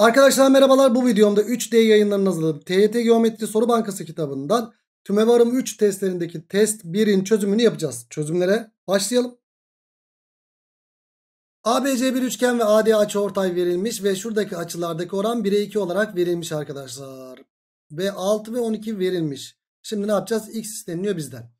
Arkadaşlar merhabalar bu videomda 3D yayınlarının hazırladığı TYT Geometri Soru Bankası kitabından TÜMEVAR'ım 3 testlerindeki test 1'in çözümünü yapacağız. Çözümlere başlayalım. ABC bir üçgen ve AD açıortay verilmiş ve şuradaki açılardaki oran 1'e 2 olarak verilmiş arkadaşlar. Ve 6 ve 12 verilmiş. Şimdi ne yapacağız? X isteniyor bizden.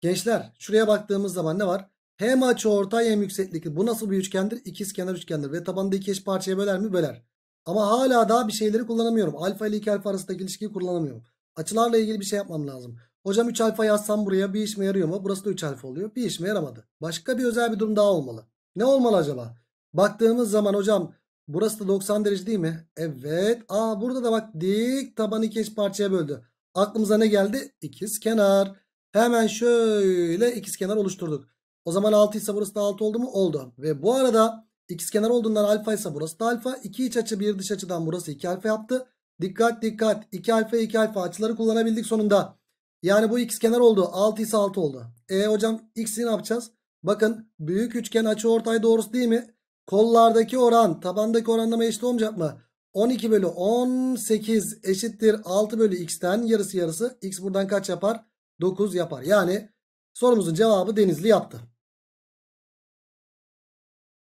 Gençler şuraya baktığımız zaman ne var? Hem açıortay hem yükseklik. Bu nasıl bir üçgendir? İkiz kenar üçgendir. Ve tabanda iki eş parçaya böler mi? Böler. Ama hala daha bir şeyleri kullanamıyorum. Alfa ile 2 alfa arasındaki ilişkiyi kullanamıyorum. Açılarla ilgili bir şey yapmam lazım. Hocam 3 alfa yazsam buraya bir işime yarıyor mu? Burası da 3 alfa oluyor. Bir işime yaramadı. Başka bir özel bir durum daha olmalı. Ne olmalı acaba? Baktığımız zaman hocam burası da 90 derece değil mi? Evet. Aa burada da bak dik tabanı iki eş parçaya böldü. Aklımıza ne geldi? İkiz kenar. Hemen şöyle ikiz kenar oluşturduk. O zaman 6 ise burası da 6 oldu mu? Oldu. Ve bu arada X kenar olduğundan alfa ise burası da alfa. İki iç açı bir dış açıdan burası iki alfa yaptı. Dikkat dikkat 2 alfa iki alfa açıları kullanabildik sonunda. Yani bu x kenar oldu. altı ise altı oldu. E hocam x'i ne yapacağız? Bakın büyük üçgen açı ortay doğrusu değil mi? Kollardaki oran tabandaki oranlama eşit olmayacak mı? 12 bölü 18 eşittir 6 bölü x'ten yarısı yarısı. X buradan kaç yapar? 9 yapar. Yani sorumuzun cevabı Denizli yaptı.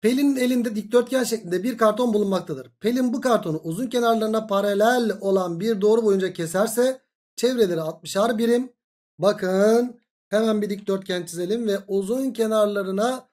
Pelin'in elinde dikdörtgen şeklinde bir karton bulunmaktadır. Pelin bu kartonu uzun kenarlarına paralel olan bir doğru boyunca keserse çevreleri 60'ar birim. Bakın hemen bir dikdörtgen çizelim ve uzun kenarlarına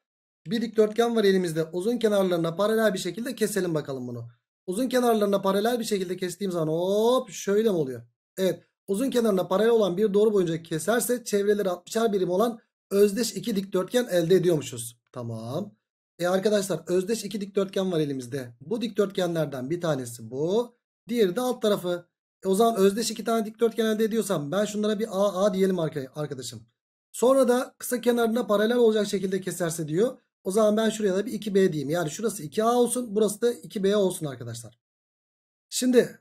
bir dikdörtgen var elimizde. Uzun kenarlarına paralel bir şekilde keselim bakalım bunu. Uzun kenarlarına paralel bir şekilde kestiğim zaman hop şöyle mi oluyor? Evet uzun kenarına paralel olan bir doğru boyunca keserse çevreleri 60'ar birim olan özdeş iki dikdörtgen elde ediyormuşuz. Tamam. E arkadaşlar özdeş iki dikdörtgen var elimizde. Bu dikdörtgenlerden bir tanesi bu. Diğeri de alt tarafı. E o zaman özdeş iki tane dikdörtgen elde ediyorsam ben şunlara bir AA diyelim arkadaşım. Sonra da kısa kenarına paralel olacak şekilde keserse diyor. O zaman ben şuraya da bir 2B diyeyim. Yani şurası 2A olsun burası da 2B olsun arkadaşlar. Şimdi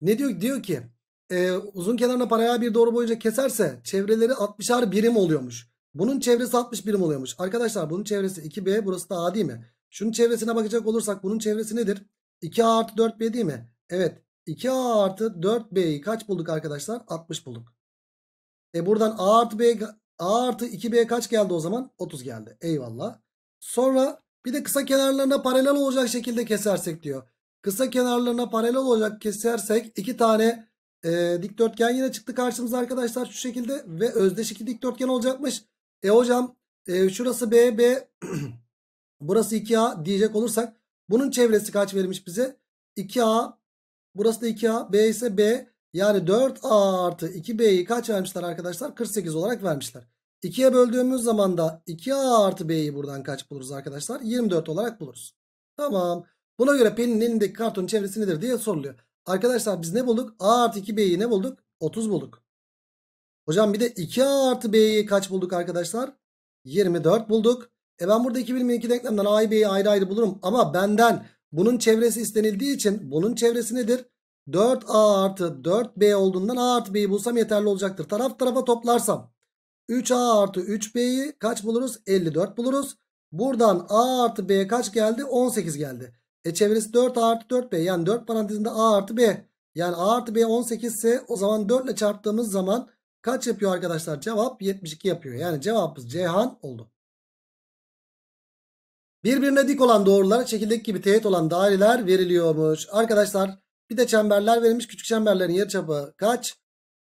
ne diyor? Diyor ki e, uzun kenarına paralel bir doğru boyunca keserse çevreleri 60'ar birim oluyormuş. Bunun çevresi 60 birim oluyormuş. Arkadaşlar bunun çevresi 2B burası da A değil mi? Şunun çevresine bakacak olursak bunun çevresi nedir? 2A artı 4B değil mi? Evet 2A artı 4B'yi kaç bulduk arkadaşlar? 60 bulduk. E buradan A artı B A artı 2B kaç geldi o zaman? 30 geldi. Eyvallah. Sonra bir de kısa kenarlarına paralel olacak şekilde kesersek diyor. Kısa kenarlarına paralel olacak kesersek iki tane e, dikdörtgen yine çıktı karşımıza arkadaşlar şu şekilde ve özdeş iki dikdörtgen olacakmış. E hocam e, şurası B, B burası 2A diyecek olursak bunun çevresi kaç verilmiş bize? 2A burası da 2A B ise B yani 4A artı 2B'yi kaç vermişler arkadaşlar? 48 olarak vermişler. 2'ye böldüğümüz zaman da 2A artı B'yi buradan kaç buluruz arkadaşlar? 24 olarak buluruz. Tamam. Buna göre Pelin elindeki kartonun çevresi nedir diye soruluyor. Arkadaşlar biz ne bulduk? A artı 2B'yi ne bulduk? 30 bulduk. Hocam bir de 2A artı B'yi kaç bulduk arkadaşlar? 24 bulduk. E ben burada 2 birim 2 denklemden A'yı B'yi ayrı ayrı bulurum. Ama benden bunun çevresi istenildiği için bunun çevresi nedir? 4A artı 4B olduğundan A artı B'yi bulsam yeterli olacaktır. Taraf tarafa toplarsam 3A artı 3B'yi kaç buluruz? 54 buluruz. Buradan A artı B kaç geldi? 18 geldi. E çevresi 4A artı 4B. Yani 4 parantezinde A artı B. Yani A artı B 18 ise o zaman 4 ile çarptığımız zaman Kaç yapıyor arkadaşlar? Cevap 72 yapıyor. Yani cevabımız Cihan oldu. Birbirine dik olan doğrular, çekirdek gibi teğet olan daireler veriliyormuş. Arkadaşlar bir de çemberler verilmiş. Küçük çemberlerin yarıçapı kaç?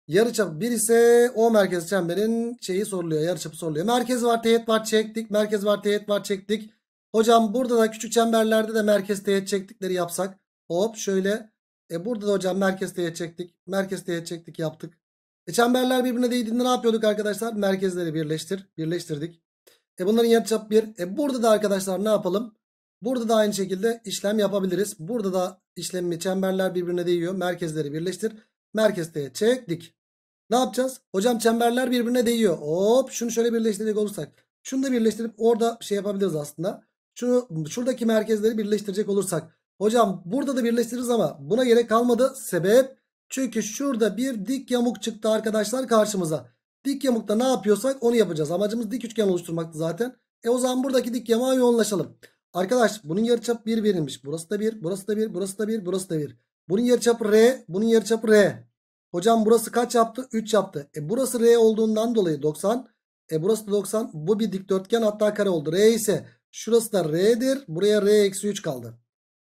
Yarıçapı 1 ise o merkez çemberin şeyi soruluyor. Yarıçapı soruluyor. Merkez var teğet var çektik. Merkez var teğet var çektik. Hocam burada da küçük çemberlerde de merkez teğet çektikleri yapsak. Hop şöyle. E burada da hocam merkez teğet çektik. Merkez teğet çektik yaptık. E çemberler birbirine değdiğinde ne yapıyorduk arkadaşlar? Merkezleri birleştir. Birleştirdik. E bunların yarıçap bir. E burada da arkadaşlar ne yapalım? Burada da aynı şekilde işlem yapabiliriz. Burada da işlemi çemberler birbirine değiyor. Merkezleri birleştir. Merkezde çektik. Ne yapacağız? Hocam çemberler birbirine değiyor. Hop şunu şöyle birleştirecek olursak. Şunu da birleştirip orada şey yapabiliriz aslında. Şunu şuradaki merkezleri birleştirecek olursak. Hocam burada da birleştiririz ama buna gerek kalmadı. Sebep çünkü şurada bir dik yamuk çıktı arkadaşlar karşımıza. Dik yamukta ne yapıyorsak onu yapacağız. Amacımız dik üçgen oluşturmaktı zaten. E o zaman buradaki dik yamağa yoğunlaşalım. Arkadaş bunun yarıçapı 1 verilmiş. Burası da 1, burası da 1, burası da 1, burası da 1. Bunun yarıçapı R, bunun yarıçapı R. Hocam burası kaç yaptı? 3 yaptı. E burası R olduğundan dolayı 90. E burası da 90. Bu bir dikdörtgen hatta kare oldu. R ise şurası da R'dir. Buraya R eksi 3 kaldı.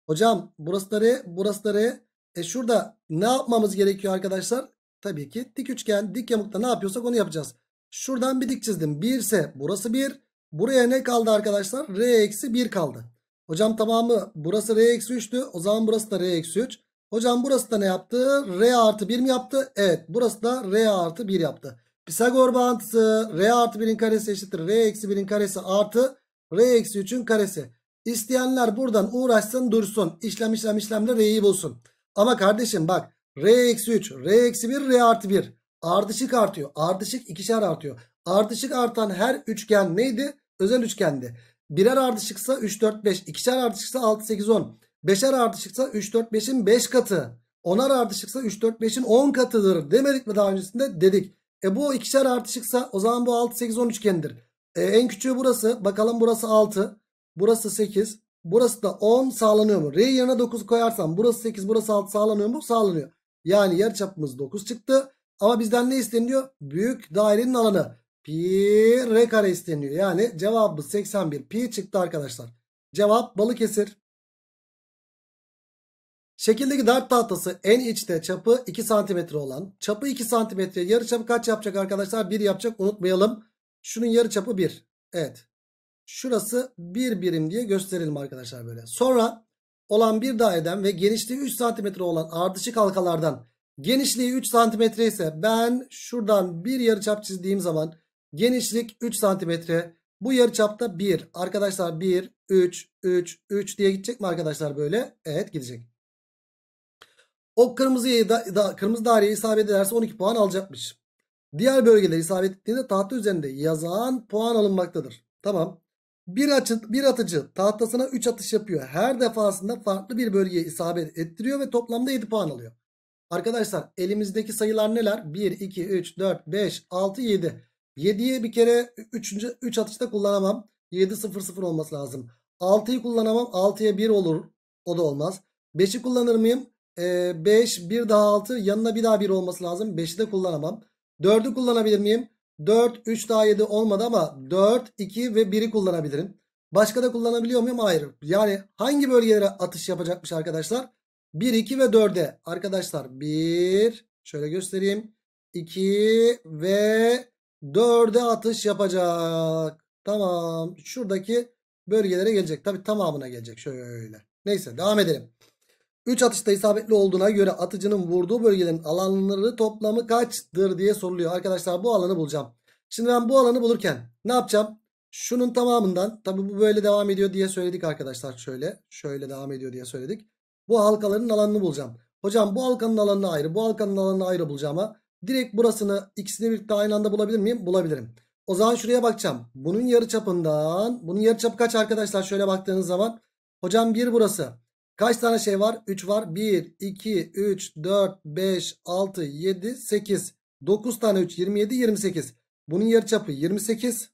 Hocam burası da R, burası da R. E şurada ne yapmamız gerekiyor arkadaşlar? Tabii ki dik üçgen dik yamukta ne yapıyorsak onu yapacağız. Şuradan bir dik çizdim. 1 ise burası 1. Buraya ne kaldı arkadaşlar? R eksi 1 kaldı. Hocam tamamı burası R eksi 3'tü. O zaman burası da R eksi 3. Hocam burası da ne yaptı? R artı 1 mi yaptı? Evet burası da R artı 1 yaptı. Pisagor bağıntısı R artı 1'in karesi eşittir. R eksi 1'in karesi artı R eksi 3'ün karesi. İsteyenler buradan uğraşsın dursun. İşlem işlem işlemle R'yi bulsun. Ama kardeşim bak R eksi 3, R eksi 1, R artı 1. Ardışık artıyor. Ardışık ikişer artıyor. Ardışık artan her üçgen neydi? Özel üçgendi. Birer ardışıksa 3, 4, 5. İkişer ardışıksa 6, 8, 10. Beşer ardışıksa 3, 4, 5'in 5 katı. Onar ardışıksa 3, 4, 5'in 10 katıdır. Demedik mi daha öncesinde? Dedik. E bu ikişer ardışıksa o zaman bu 6, 8, 10 üçgendir. E, en küçüğü burası. Bakalım burası 6. Burası 8. Burası da 10 sağlanıyor mu? R yerine 9 koyarsam burası 8 burası 6 sağlanıyor mu? Sağlanıyor. Yani çapımız 9 çıktı. Ama bizden ne isteniyor? Büyük dairenin alanı. Pi R kare isteniyor. Yani cevabımız 81 pi çıktı arkadaşlar. Cevap Balıkesir. Şekildeki dert tahtası en içte çapı 2 cm olan. Çapı 2 cm çapı kaç yapacak arkadaşlar? 1 yapacak unutmayalım. Şunun yarı çapı 1. Evet. Şurası 1 birim diye gösterelim arkadaşlar böyle. Sonra olan bir daireden ve genişliği 3 cm olan ardışık halkalardan genişliği 3 cm ise ben şuradan bir yarıçap çizdiğim zaman genişlik 3 cm. Bu yarıçapta 1. Arkadaşlar 1, 3, 3, 3 diye gidecek mi arkadaşlar böyle? Evet gidecek. O kırmızıya da, da, kırmızı daireye isabet ederse 12 puan alacakmış. Diğer bölgeler isabet ettiğinde tahta üzerinde yazan puan alınmaktadır. Tamam bir, açı, bir atıcı tahtasına 3 atış yapıyor. Her defasında farklı bir bölgeye isabet ettiriyor ve toplamda 7 puan alıyor. Arkadaşlar elimizdeki sayılar neler? 1, 2, 3, 4, 5, 6, 7. 7'yi bir kere 3. 3 atışta kullanamam. 7, 0, 0 olması lazım. 6'yı kullanamam. 6'ya 1 olur. O da olmaz. 5'i kullanır mıyım? Ee, 5, 1 daha 6. Yanına bir daha 1 olması lazım. 5'i de kullanamam. 4'ü kullanabilir miyim? 4, 3 daha 7 olmadı ama 4, 2 ve 1'i kullanabilirim. Başka da kullanabiliyor muyum? Hayır. Yani hangi bölgelere atış yapacakmış arkadaşlar? 1, 2 ve 4'e. Arkadaşlar 1, şöyle göstereyim. 2 ve 4'e atış yapacak. Tamam. Şuradaki bölgelere gelecek. Tabi tamamına gelecek. Şöyle. Neyse devam edelim. 3 atışta isabetli olduğuna göre atıcının vurduğu bölgelerin alanları toplamı kaçtır diye soruluyor. Arkadaşlar bu alanı bulacağım. Şimdi ben bu alanı bulurken ne yapacağım? Şunun tamamından tabi bu böyle devam ediyor diye söyledik arkadaşlar. Şöyle şöyle devam ediyor diye söyledik. Bu halkaların alanını bulacağım. Hocam bu halkanın alanını ayrı bu halkanın alanını ayrı bulacağım ama direkt burasını ikisini birlikte aynı anda bulabilir miyim? Bulabilirim. O zaman şuraya bakacağım. Bunun yarı çapından bunun yarı çapı kaç arkadaşlar şöyle baktığınız zaman. Hocam 1 burası. Kaç tane şey var? 3 var. 1, 2, 3, 4, 5, 6, 7, 8. 9 tane 3, 27, 28. Bunun yarıçapı 28.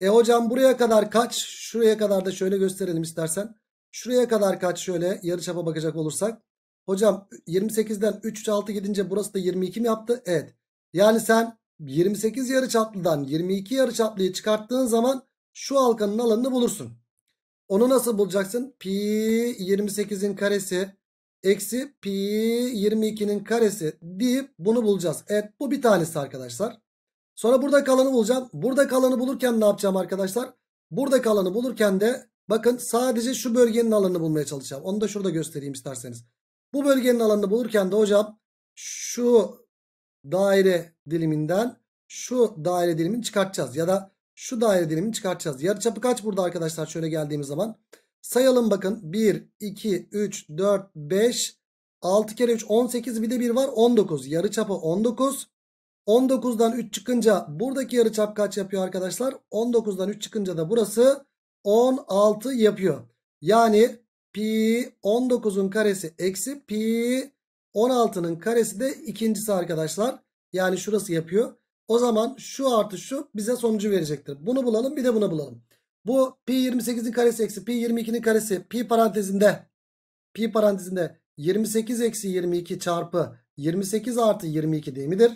E hocam buraya kadar kaç? Şuraya kadar da şöyle gösterelim istersen. Şuraya kadar kaç şöyle yarıçapa bakacak olursak. Hocam 28'den 3, 3, 6 gidince burası da 22 mi yaptı? Evet. Yani sen 28 yarıçaplıdan 22 yarıçaplıyı çıkarttığın zaman şu halkanın alanını bulursun. Onu nasıl bulacaksın? Pi 28'in karesi eksi pi 22'nin karesi deyip bunu bulacağız. Evet bu bir tanesi arkadaşlar. Sonra burada kalanı bulacağım. Burada kalanı bulurken ne yapacağım arkadaşlar? Burada kalanı bulurken de bakın sadece şu bölgenin alanını bulmaya çalışacağım. Onu da şurada göstereyim isterseniz. Bu bölgenin alanını bulurken de hocam şu daire diliminden şu daire dilimini çıkartacağız. Ya da şu daire dilimini çıkartacağız. Yarıçapı kaç burada arkadaşlar şöyle geldiğimiz zaman? Sayalım bakın 1, 2, 3, 4, 5, 6 kere 3, 18 bir de 1 var 19. Yarıçapı 19. 19'dan 3 çıkınca buradaki yarıçap kaç yapıyor arkadaşlar? 19'dan 3 çıkınca da burası 16 yapıyor. Yani pi 19'un karesi eksi pi 16'nın karesi de ikincisi arkadaşlar. Yani şurası yapıyor. O zaman şu artı şu bize sonucu verecektir. Bunu bulalım bir de bunu bulalım. Bu pi 28'in karesi eksi pi 22'nin karesi pi parantezinde pi parantezinde 28 eksi 22 çarpı 28 artı 22 değil midir?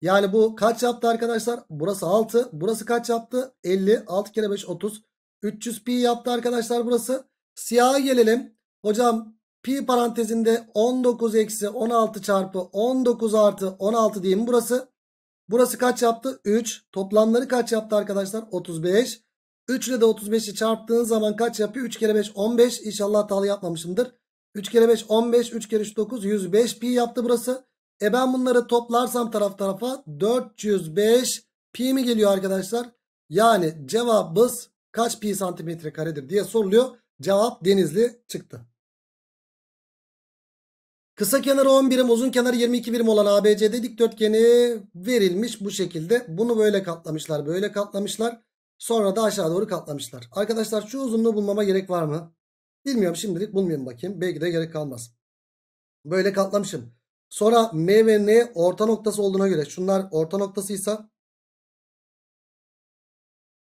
Yani bu kaç yaptı arkadaşlar? Burası 6. Burası kaç yaptı? 50. 6 kere 5 30. 300 pi yaptı arkadaşlar burası. Siyaha gelelim. Hocam pi parantezinde 19 eksi 16 çarpı 19 artı 16 değil mi burası? Burası kaç yaptı? 3. Toplamları kaç yaptı arkadaşlar? 35. 3 ile de 35'i çarptığın zaman kaç yapıyor? 3 kere 5 15. İnşallah hatalı yapmamışımdır. 3 kere 5 15. 3 kere 3 9. 105 pi yaptı burası. E ben bunları toplarsam taraf tarafa 405 pi mi geliyor arkadaşlar? Yani cevabımız kaç pi santimetre karedir diye soruluyor. Cevap denizli çıktı. Kısa kenarı 10 birim uzun kenarı 22 birim olan ABCD dikdörtgeni verilmiş bu şekilde. Bunu böyle katlamışlar böyle katlamışlar. Sonra da aşağı doğru katlamışlar. Arkadaşlar şu uzunluğu bulmama gerek var mı? Bilmiyorum şimdilik bulmayayım bakayım. Belki de gerek kalmaz. Böyle katlamışım. Sonra M ve N orta noktası olduğuna göre şunlar orta noktasıysa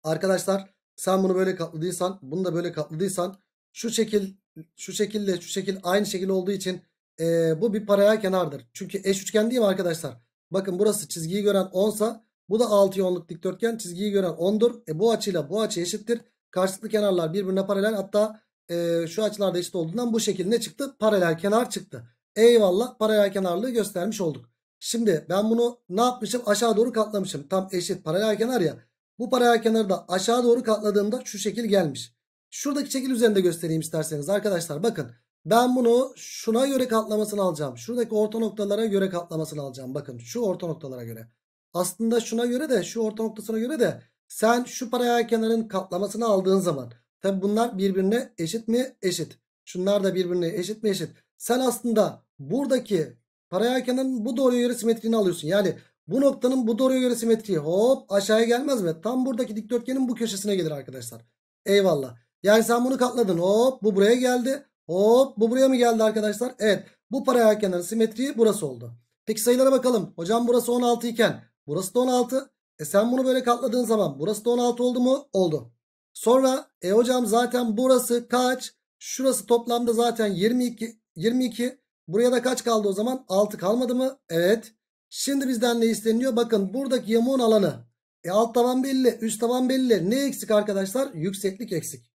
arkadaşlar sen bunu böyle katladıysan bunu da böyle katladıysan şu şekil şu şekilde şu şekil aynı şekil olduğu için e, bu bir paralel kenardır. Çünkü eş üçgen değil mi arkadaşlar? Bakın burası çizgiyi gören 10 sa bu da 6 yonluk dikdörtgen çizgiyi gören 10'dur. E, bu açıyla bu açı eşittir. Karşılıklı kenarlar birbirine paralel hatta e, şu açılarda eşit olduğundan bu şekilde çıktı? Paralel kenar çıktı. Eyvallah paralel kenarlığı göstermiş olduk. Şimdi ben bunu ne yapmışım? Aşağı doğru katlamışım. Tam eşit paralel kenar ya. Bu paralel kenarı da aşağı doğru katladığımda şu şekil gelmiş. Şuradaki şekil üzerinde göstereyim isterseniz arkadaşlar. Bakın ben bunu şuna göre katlamasını alacağım. Şuradaki orta noktalara göre katlamasını alacağım. Bakın şu orta noktalara göre. Aslında şuna göre de şu orta noktasına göre de sen şu paraya kenarın katlamasını aldığın zaman. Tabi bunlar birbirine eşit mi? Eşit. Şunlar da birbirine eşit mi? Eşit. Sen aslında buradaki paraya kenarın bu doğruya göre simetriğini alıyorsun. Yani bu noktanın bu doğruya göre simetriği hop aşağıya gelmez mi? Tam buradaki dikdörtgenin bu köşesine gelir arkadaşlar. Eyvallah. Yani sen bunu katladın hop bu buraya geldi. Hop bu buraya mı geldi arkadaşlar? Evet bu paraya kenarın simetriği burası oldu. Peki sayılara bakalım. Hocam burası 16 iken burası da 16. E sen bunu böyle katladığın zaman burası da 16 oldu mu? Oldu. Sonra e hocam zaten burası kaç? Şurası toplamda zaten 22. 22. Buraya da kaç kaldı o zaman? 6 kalmadı mı? Evet. Şimdi bizden ne isteniyor? Bakın buradaki yamuğun alanı. E alt taban belli. Üst taban belli. Ne eksik arkadaşlar? Yükseklik eksik.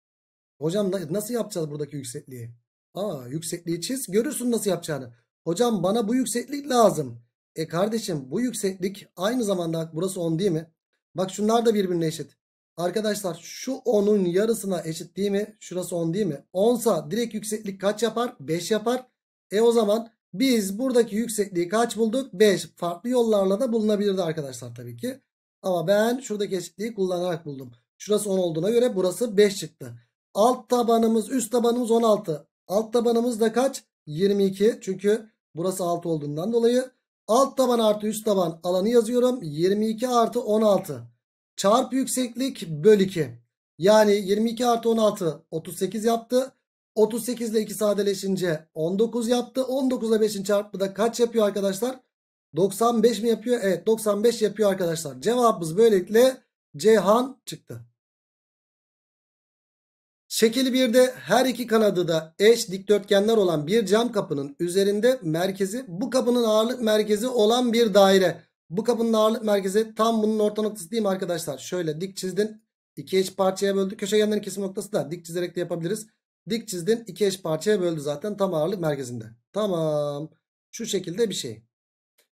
Hocam nasıl yapacağız buradaki yüksekliği? Aa yüksekliği çiz görürsün nasıl yapacağını. Hocam bana bu yükseklik lazım. E kardeşim bu yükseklik aynı zamanda burası 10 değil mi? Bak şunlar da birbirine eşit. Arkadaşlar şu 10'un yarısına eşit değil mi? Şurası 10 değil mi? 10'sa direkt yükseklik kaç yapar? 5 yapar. E o zaman biz buradaki yüksekliği kaç bulduk? 5. Farklı yollarla da bulunabilirdi arkadaşlar tabii ki. Ama ben şuradaki eşitliği kullanarak buldum. Şurası 10 olduğuna göre burası 5 çıktı. Alt tabanımız üst tabanımız 16. Alt tabanımız da kaç? 22. Çünkü burası 6 olduğundan dolayı. Alt taban artı üst taban alanı yazıyorum. 22 artı 16. Çarp yükseklik böl 2. Yani 22 artı 16 38 yaptı. 38 ile 2 sadeleşince 19 yaptı. 19 ile 5'in çarpımı da kaç yapıyor arkadaşlar? 95 mi yapıyor? Evet 95 yapıyor arkadaşlar. Cevabımız böylelikle Ceyhan çıktı. Şekil 1'de her iki kanadı da eş dikdörtgenler olan bir cam kapının üzerinde merkezi bu kapının ağırlık merkezi olan bir daire. Bu kapının ağırlık merkezi tam bunun orta noktası değil mi arkadaşlar? Şöyle dik çizdin. iki eş parçaya böldü. Köşegenlerin kesim noktası da dik çizerek de yapabiliriz. Dik çizdin. iki eş parçaya böldü zaten tam ağırlık merkezinde. Tamam. Şu şekilde bir şey.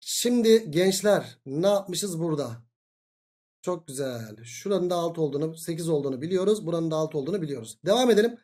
Şimdi gençler ne yapmışız burada? Çok güzel. Şuranın da 6 olduğunu 8 olduğunu biliyoruz. Buranın da 6 olduğunu biliyoruz. Devam edelim.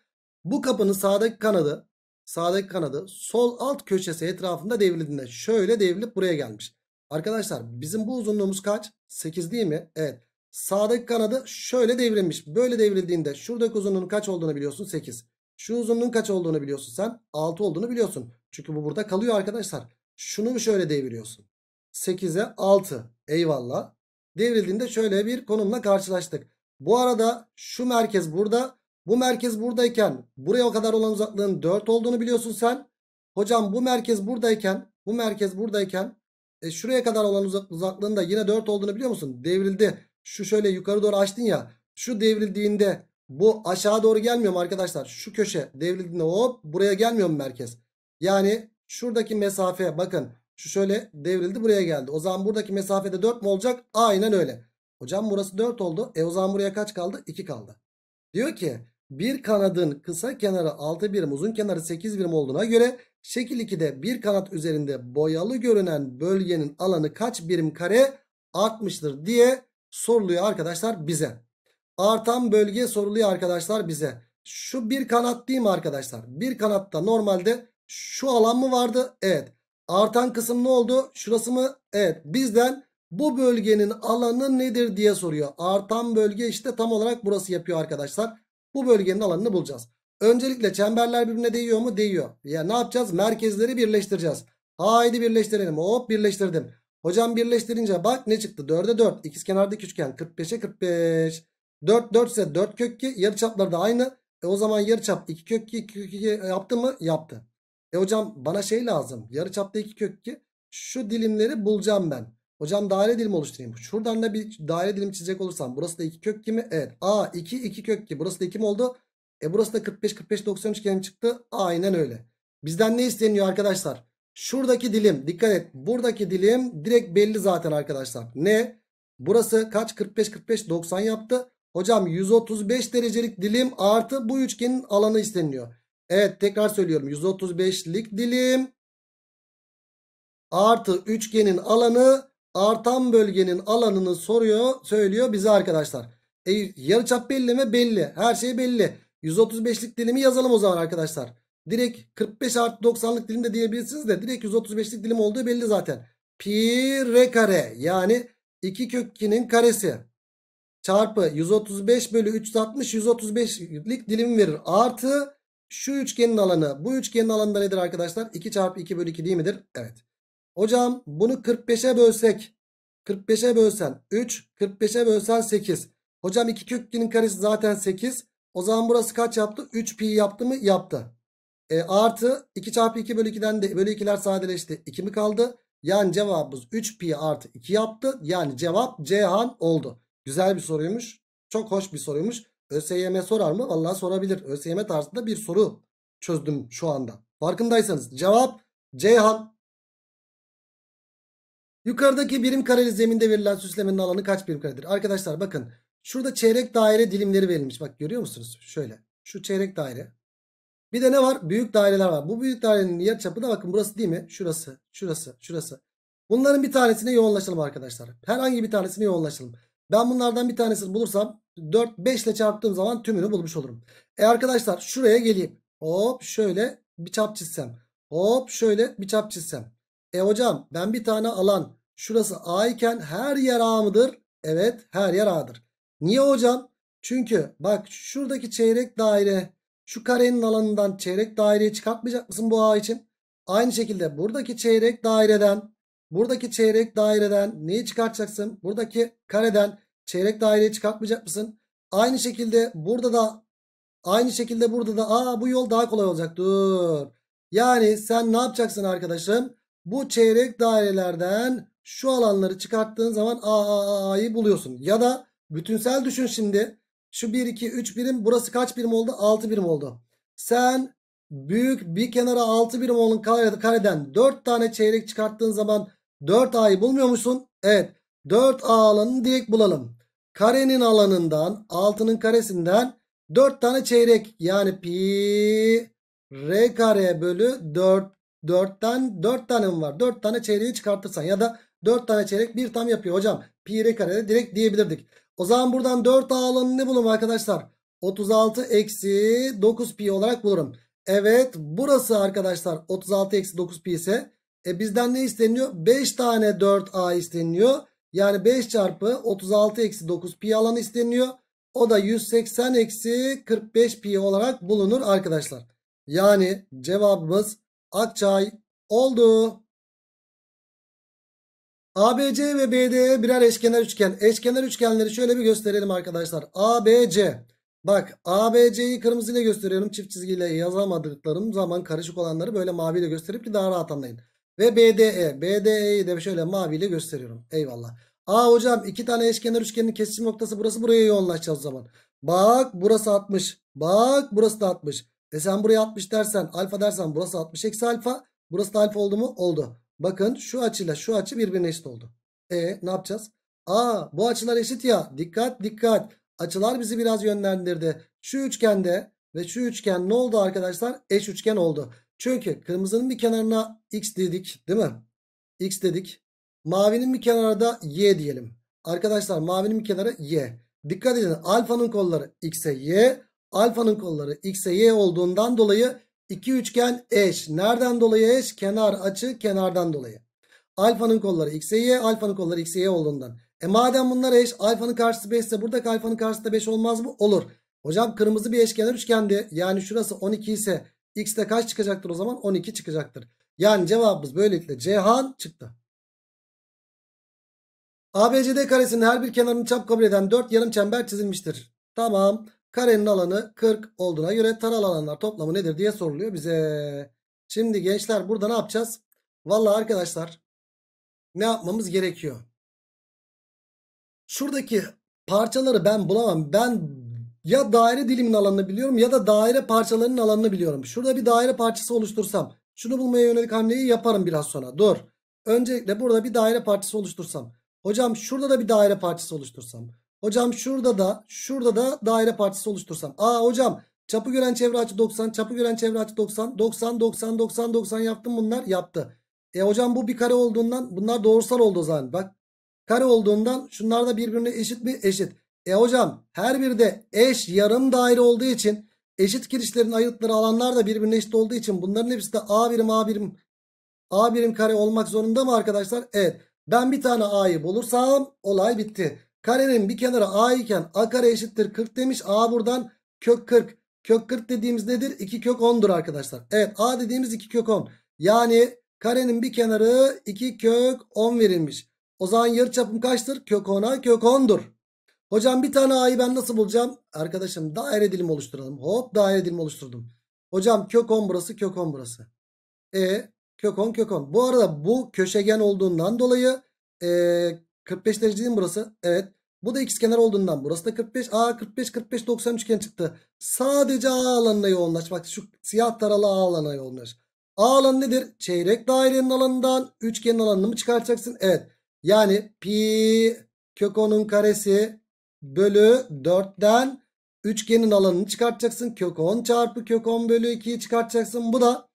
Bu kapının sağdaki kanadı sağdaki kanadı sol alt köşesi etrafında devrildiğinde şöyle devrilip buraya gelmiş. Arkadaşlar bizim bu uzunluğumuz kaç? 8 değil mi? Evet. Sağdaki kanadı şöyle devrilmiş. Böyle devrildiğinde şuradaki uzunluğun kaç olduğunu biliyorsun? 8. Şu uzunluğun kaç olduğunu biliyorsun sen? 6 olduğunu biliyorsun. Çünkü bu burada kalıyor arkadaşlar. Şunu mu şöyle deviriyorsun. 8'e 6. Eyvallah devrildiğinde şöyle bir konumla karşılaştık. Bu arada şu merkez burada. Bu merkez buradayken buraya o kadar olan uzaklığın 4 olduğunu biliyorsun sen. Hocam bu merkez buradayken bu merkez buradayken e, şuraya kadar olan uzak, uzaklığın da yine 4 olduğunu biliyor musun? Devrildi. Şu şöyle yukarı doğru açtın ya. Şu devrildiğinde bu aşağı doğru gelmiyor mu arkadaşlar? Şu köşe devrildiğinde hop buraya gelmiyor mu merkez? Yani şuradaki mesafe bakın şu şöyle devrildi buraya geldi. O zaman buradaki mesafede 4 mu olacak? Aynen öyle. Hocam burası 4 oldu. E o zaman buraya kaç kaldı? 2 kaldı. Diyor ki bir kanadın kısa kenarı 6 birim uzun kenarı 8 birim olduğuna göre şekil 2'de bir kanat üzerinde boyalı görünen bölgenin alanı kaç birim kare artmıştır diye soruluyor arkadaşlar bize. Artan bölge soruluyor arkadaşlar bize. Şu bir kanat değil mi arkadaşlar? Bir kanatta normalde şu alan mı vardı? Evet. Artan kısım ne oldu? Şurası mı? Evet bizden bu bölgenin alanı nedir diye soruyor. Artan bölge işte tam olarak burası yapıyor arkadaşlar. Bu bölgenin alanını bulacağız. Öncelikle çemberler birbirine değiyor mu? Değiyor. Ya ne yapacağız? Merkezleri birleştireceğiz. Haydi birleştirelim. Hop birleştirdim. Hocam birleştirince bak ne çıktı? 4'e 4. İkiz kenardaki üçgen 45'e 45. 4 4 ise 4 kök 2. Yarıçapları da aynı. E o zaman yarı çap 2 kök 2 2 kök 2 yaptı mı? Yaptı. E hocam bana şey lazım. Yarıçapta 2 kök 2. Şu dilimleri bulacağım ben. Hocam daire dilimi oluşturayım. Şuradan da bir daire dilimi çizecek olursam. Burası da 2 kök 2 mi? Evet. A 2 2 kök 2. Burası da 2 mi oldu? E burası da 45 45 90 üçgenim çıktı. Aynen öyle. Bizden ne isteniyor arkadaşlar? Şuradaki dilim dikkat et. Buradaki dilim direkt belli zaten arkadaşlar. Ne? Burası kaç? 45 45 90 yaptı. Hocam 135 derecelik dilim artı bu üçgenin alanı isteniyor. Evet tekrar söylüyorum 135'lik dilim artı üçgenin alanı artan bölgenin alanını soruyor söylüyor bize arkadaşlar. E, yarıçap belli mi? Belli. Her şey belli. 135'lik dilimi yazalım o zaman arkadaşlar. Direkt 45 artı 90'lık dilim de diyebilirsiniz de direkt 135'lik dilim olduğu belli zaten. Pi r kare yani 2 kök 2'nin karesi çarpı 135 bölü 360 135'lik dilim verir. Artı şu üçgenin alanı bu üçgenin alanı nedir arkadaşlar? 2 çarpı 2 bölü 2 değil midir? Evet. Hocam bunu 45'e bölsek 45'e bölsen 3 45'e bölsen 8. Hocam 2 kök 2'nin karesi zaten 8. O zaman burası kaç yaptı? 3 pi yaptı mı? Yaptı. E, artı 2 çarpı 2 bölü 2'den de bölü 2'ler sadeleşti. 2 mi kaldı? Yani cevabımız 3 pi artı 2 yaptı. Yani cevap Cihan oldu. Güzel bir soruymuş. Çok hoş bir soruymuş. ÖSYM sorar mı? Vallahi sorabilir. ÖSYM tarzında bir soru çözdüm şu anda. Farkındaysanız cevap Ceyhan. Yukarıdaki birim kareli zeminde verilen süslemenin alanı kaç birim karedir? Arkadaşlar bakın şurada çeyrek daire dilimleri verilmiş. Bak görüyor musunuz? Şöyle şu çeyrek daire. Bir de ne var? Büyük daireler var. Bu büyük dairenin yer çapı da bakın burası değil mi? Şurası, şurası, şurası. Bunların bir tanesine yoğunlaşalım arkadaşlar. Herhangi bir tanesine yoğunlaşalım. Ben bunlardan bir tanesini bulursam 4 5 ile çarptığım zaman tümünü bulmuş olurum. E arkadaşlar şuraya geleyim. Hop şöyle bir çap çizsem. Hop şöyle bir çap çizsem. E hocam ben bir tane alan şurası A iken her yer A mıdır? Evet her yer A'dır. Niye hocam? Çünkü bak şuradaki çeyrek daire şu karenin alanından çeyrek daireyi çıkartmayacak mısın bu A için? Aynı şekilde buradaki çeyrek daireden Buradaki çeyrek daireden neyi çıkartacaksın? Buradaki kareden çeyrek daireyi çıkartmayacak mısın? Aynı şekilde burada da aynı şekilde burada da aa bu yol daha kolay olacak. Dur. Yani sen ne yapacaksın arkadaşım? Bu çeyrek dairelerden şu alanları çıkarttığın zaman AAA'yı buluyorsun. Ya da bütünsel düşün şimdi. Şu 1 2 3 birim burası kaç birim oldu? 6 birim oldu. Sen büyük bir kenara 6 birim olan kareden 4 tane çeyrek çıkarttığın zaman 4a'yı bulmuyor musun? Evet. 4a alanını direkt bulalım. Karenin alanından 6'nın karesinden 4 tane çeyrek yani pi r kare bölü 4 4'ten 4 tane mi var? 4 tane çeyreği çıkartırsan ya da 4 tane çeyrek bir tam yapıyor hocam. Pi r kare direkt diyebilirdik. O zaman buradan 4 a alanını bulalım arkadaşlar. 36 eksi 9 pi olarak bulurum. Evet burası arkadaşlar 36 eksi 9 pi ise e bizden ne isteniyor? 5 tane 4A isteniyor. Yani 5 çarpı 36 eksi 9 pi alan isteniyor. O da 180 eksi 45 pi olarak bulunur arkadaşlar. Yani cevabımız Akçay oldu. ABC ve BD'ye birer eşkenar üçgen. Eşkenar üçgenleri şöyle bir gösterelim arkadaşlar. ABC. Bak ABC'yi kırmızıyla gösteriyorum. Çift çizgiyle yazamadıklarım zaman karışık olanları böyle maviyle gösterip ki daha rahat anlayın. Ve BDE. BDE'yi de şöyle maviyle gösteriyorum. Eyvallah. Aa hocam iki tane eşkenar üçgenin kesim noktası burası. Buraya yoğunlaşacağız o zaman. Bak burası 60. Bak burası da 60. E sen buraya 60 dersen alfa dersen burası 60 eksi alfa. Burası da alfa oldu mu? Oldu. Bakın şu açıyla şu açı birbirine eşit oldu. E ne yapacağız? Aa bu açılar eşit ya. Dikkat dikkat. Açılar bizi biraz yönlendirdi. Şu üçgende ve şu üçgen ne oldu arkadaşlar? Eş üçgen oldu. Çünkü kırmızının bir kenarına x dedik değil mi? x dedik. Mavinin bir kenarına da y diyelim. Arkadaşlar mavinin bir kenarı y. Dikkat edin alfanın kolları x'e y. Alfanın kolları x'e y olduğundan dolayı iki üçgen eş. Nereden dolayı eş? Kenar açı kenardan dolayı. Alfanın kolları x'e y. Alfanın kolları x'e y olduğundan. E madem bunlar eş alfanın karşısı 5 ise burada alfanın karşısı da 5 olmaz mı? Olur. Hocam kırmızı bir eşkenar üçgendi. Yani şurası 12 ise X de kaç çıkacaktır o zaman? 12 çıkacaktır. Yani cevabımız böylelikle Cihan çıktı. ABCD karesinin her bir kenarını çap kabul eden 4 yarım çember çizilmiştir. Tamam. Karenin alanı 40 olduğuna göre taralı alanlar toplamı nedir diye soruluyor bize. Şimdi gençler burada ne yapacağız? Valla arkadaşlar ne yapmamız gerekiyor? Şuradaki parçaları ben bulamam. Ben ya daire dilimin alanını biliyorum ya da daire parçalarının alanını biliyorum. Şurada bir daire parçası oluştursam şunu bulmaya yönelik hamleyi yaparım biraz sonra. Dur. Öncelikle burada bir daire parçası oluştursam. Hocam şurada da bir daire parçası oluştursam. Hocam şurada da şurada da daire parçası oluştursam. Aa hocam çapı gören çevre açı 90, çapı gören çevre açı 90, 90, 90, 90, 90 yaptım bunlar yaptı. E hocam bu bir kare olduğundan bunlar doğrusal oldu zaten. Bak kare olduğundan şunlar da birbirine eşit mi? Eşit. E hocam her bir de eş yarım daire olduğu için eşit girişlerin ayırtları alanlar da birbirine eşit olduğu için bunların hepsi de A birim A birim A birim kare olmak zorunda mı arkadaşlar? Evet. Ben bir tane A'yı bulursam olay bitti. Karenin bir kenarı A iken A kare eşittir 40 demiş. A buradan kök 40. Kök 40 dediğimiz nedir? 2 kök 10'dur arkadaşlar. Evet A dediğimiz 2 kök 10. Yani karenin bir kenarı 2 kök 10 verilmiş. O zaman yarı çapım kaçtır? Kök 10'a kök 10'dur. Hocam bir tane a'yı ben nasıl bulacağım? Arkadaşım daire dilimi oluşturalım. Hop daire dilimi oluşturdum. Hocam kök 10 burası kök 10 burası. E kök 10 kök 10. Bu arada bu köşegen olduğundan dolayı e, 45 derece değil mi burası? Evet. Bu da kenar olduğundan burası da 45. A 45 45 90 üçgen çıktı. Sadece A alanına yoğunlaş. Bak şu siyah taralı A alanına yoğunlaş. A alanı nedir? Çeyrek dairenin alanından üçgenin alanını mı çıkartacaksın? Evet. Yani pi kök 10'un karesi bölü 4'ten üçgenin alanını çıkartacaksın. Kök 10 çarpı kök 10 bölü 2'yi çıkartacaksın. Bu da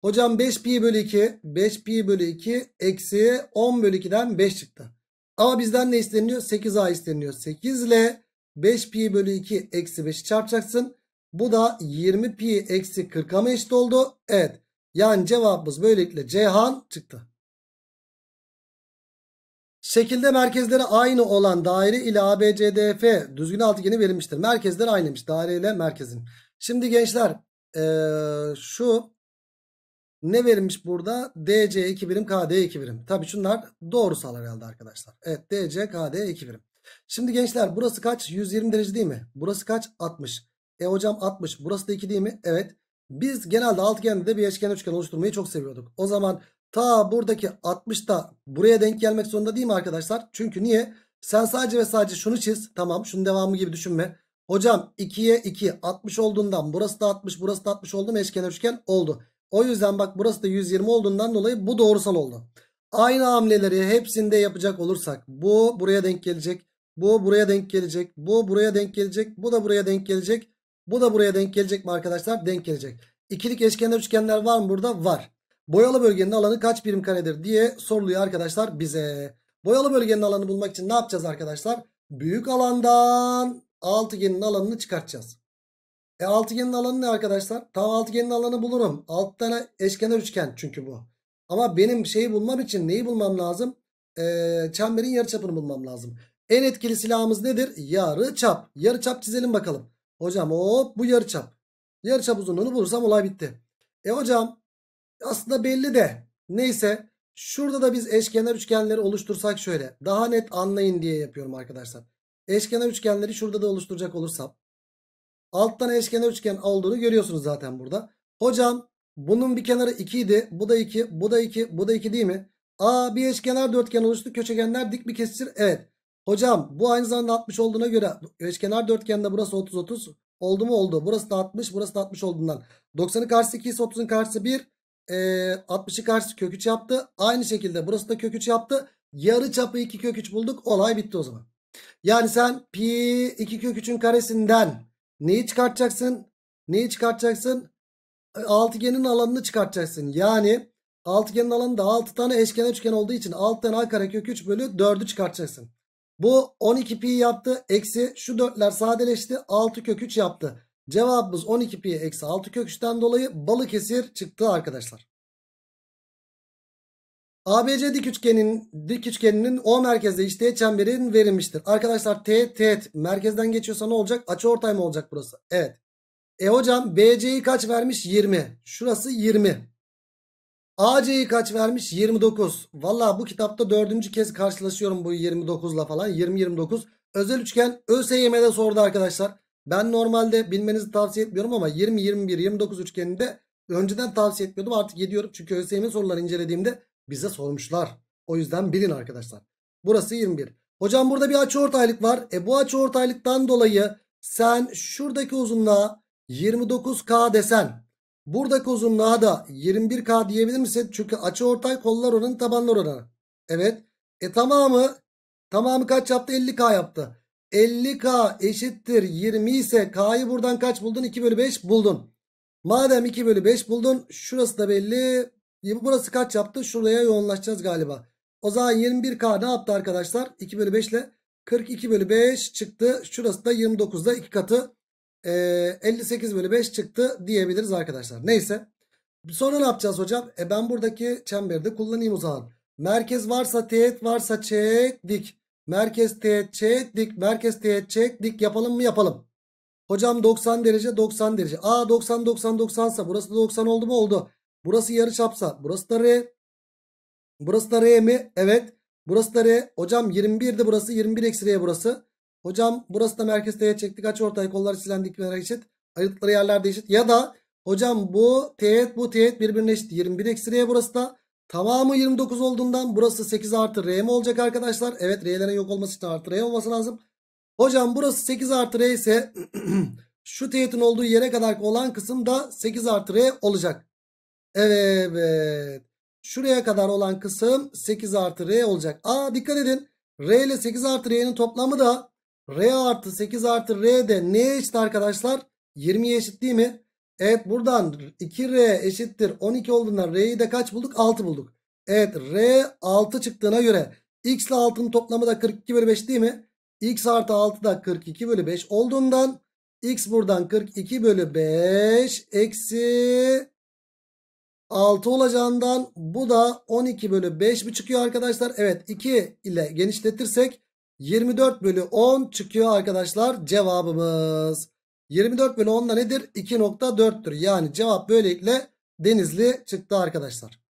hocam 5 pi bölü 2 5 pi bölü 2 eksi 10 bölü 2'den 5 çıktı. Ama bizden ne isteniyor? 8a isteniyor. 8 ile 5 pi bölü 2 eksi 5'i çarpacaksın. Bu da 20 pi eksi 40'a mı eşit oldu? Evet. Yani cevabımız böylelikle Ceyhan çıktı. Şekilde merkezleri aynı olan daire ile ABCDF düzgün altıgeni verilmiştir. Merkezleri aynıymış daire ile merkezin. Şimdi gençler ee, şu ne verilmiş burada? DC 2 birim KD 2 birim. Tabi şunlar doğrusal herhalde arkadaşlar. Evet DC KD 2 birim. Şimdi gençler burası kaç? 120 derece değil mi? Burası kaç? 60. E hocam 60. Burası da 2 değil mi? Evet. Biz genelde altıgende de bir eşkenar üçgen oluşturmayı çok seviyorduk. O zaman Ta buradaki 60'ta buraya denk gelmek zorunda değil mi arkadaşlar? Çünkü niye? Sen sadece ve sadece şunu çiz. Tamam şunun devamı gibi düşünme. Hocam 2'ye 2 60 olduğundan burası da 60 burası da 60 oldu mu eşkenar üçgen oldu. O yüzden bak burası da 120 olduğundan dolayı bu doğrusal oldu. Aynı hamleleri hepsinde yapacak olursak bu buraya denk gelecek. Bu buraya denk gelecek. Bu buraya denk gelecek. Bu da buraya denk gelecek. Bu da buraya denk gelecek mi arkadaşlar? Denk gelecek. İkilik eşkenar üçgenler var mı burada? Var. Boyalı bölgenin alanı kaç birim karedir diye soruluyor arkadaşlar bize. Boyalı bölgenin alanı bulmak için ne yapacağız arkadaşlar? Büyük alandan altıgenin alanını çıkartacağız. E altıgenin alanı ne arkadaşlar? Tam altıgenin alanı bulurum. 6 tane eşkenar üçgen çünkü bu. Ama benim şeyi bulmam için neyi bulmam lazım? Ee, çemberin yarıçapını bulmam lazım. En etkili silahımız nedir? Yarıçap. Yarıçap çizelim bakalım. Hocam hop bu yarıçap. Yarıçap uzunluğunu bulursam olay bitti. E hocam aslında belli de neyse şurada da biz eşkenar üçgenleri oluştursak şöyle daha net anlayın diye yapıyorum arkadaşlar. Eşkenar üçgenleri şurada da oluşturacak olursam alttan eşkenar üçgen olduğunu görüyorsunuz zaten burada. Hocam bunun bir kenarı 2 idi bu da 2 bu da 2 bu da 2 değil mi? Aa bir eşkenar dörtgen oluştu köşegenler dik bir kesişir evet. Hocam bu aynı zamanda 60 olduğuna göre eşkenar dörtgende burası 30 30 oldu mu oldu. Burası da 60 burası da 60 olduğundan 90'ın karşısı 2 ise 30'un karşısı 1 e, 62 Hz kök 3 yaptı. Aynı şekilde burası da kök 3 yaptı. Yarı çapı 2 kök 3 bulduk. Olay bitti o zaman. Yani sen pi 2 kök 3'ün karesinden neyi çıkartacaksın? Neyi çıkartacaksın? E, altıgenin alanını çıkartacaksın. Yani altıgenin alanında 6 tane eşkenar üçgen olduğu için 6 tane a kare kök 3 bölü 4'ü çıkartacaksın. Bu 12 pi yaptı. Eksi şu 4'ler sadeleşti. 6 kök 3 yaptı. Cevabımız 12 pi eksi 6 kök 3'ten dolayı Balıkesir çıktı arkadaşlar. ABC dik üçgenin dik üçgeninin O merkezde işte çemberin verilmiştir. Arkadaşlar T teğet merkezden geçiyorsa ne olacak? Açıortay mı olacak burası? Evet. E hocam BC'yi kaç vermiş? 20. Şurası 20. AC'yi kaç vermiş? 29. Valla bu kitapta dördüncü kez karşılaşıyorum bu 29'la falan. 20-29. Özel üçgen ÖSYM'de sordu arkadaşlar. Ben normalde bilmenizi tavsiye etmiyorum ama 20, 21, 29 üçgeninde önceden tavsiye etmiyordum. Artık ediyorum çünkü ÖSYM soruları incelediğimde bize sormuşlar. O yüzden bilin arkadaşlar. Burası 21. Hocam burada bir açıortaylık var. E bu açıortaylıktan dolayı sen şuradaki uzunluğa 29K desen buradaki uzunluğa da 21K diyebilir misin? Çünkü açıortay kollar oranı tabanlar oranı. Evet. E tamamı tamamı kaç yaptı? 50K yaptı. 50K eşittir 20 ise K'yı buradan kaç buldun? 2 bölü 5 buldun. Madem 2 bölü 5 buldun. Şurası da belli. Burası kaç yaptı? Şuraya yoğunlaşacağız galiba. O zaman 21K ne yaptı arkadaşlar? 2 bölü 5 ile 42 bölü 5 çıktı. Şurası da 29'da 2 katı. E, ee, 58 bölü 5 çıktı diyebiliriz arkadaşlar. Neyse. Sonra ne yapacağız hocam? E ben buradaki çemberi de kullanayım o zaman. Merkez varsa teğet varsa çek dik. Merkez teğet çek dik. Merkez teğet çek dik. Yapalım mı? Yapalım. Hocam 90 derece 90 derece. A 90 90 90 sa burası da 90 oldu mu? Oldu. Burası yarı çapsa. Burası da R. Burası da R mi? Evet. Burası da R. Hocam 21'di burası. 21 eksi R burası. Hocam burası da merkez teğet çektik. Aç ortaya kollar silen dikmeler eşit. Ayırtıkları yerler değişit Ya da hocam bu teğet bu teğet birbirine eşit. 21 eksi R burası da. Tamamı 29 olduğundan burası 8 artı R mi olacak arkadaşlar? Evet R'lerin yok olması için artı R olması lazım. Hocam burası 8 artı R ise şu teğetin olduğu yere kadar olan kısım da 8 artı R olacak. Evet. Şuraya kadar olan kısım 8 artı R olacak. Aa dikkat edin. R ile 8 artı R'nin toplamı da R artı 8 artı R de neye eşit arkadaşlar? 20'ye eşit değil mi? Evet buradan 2R eşittir 12 olduğundan R'yi de kaç bulduk? 6 bulduk. Evet R 6 çıktığına göre X ile 6'nın toplamı da 42 bölü 5 değil mi? X artı 6 da 42 bölü 5 olduğundan X buradan 42 bölü 5 eksi 6 olacağından bu da 12 bölü 5 mi çıkıyor arkadaşlar? Evet 2 ile genişletirsek 24 bölü 10 çıkıyor arkadaşlar cevabımız. 24 bölü 10 da nedir? 2.4'tür. Yani cevap böylelikle Denizli çıktı arkadaşlar.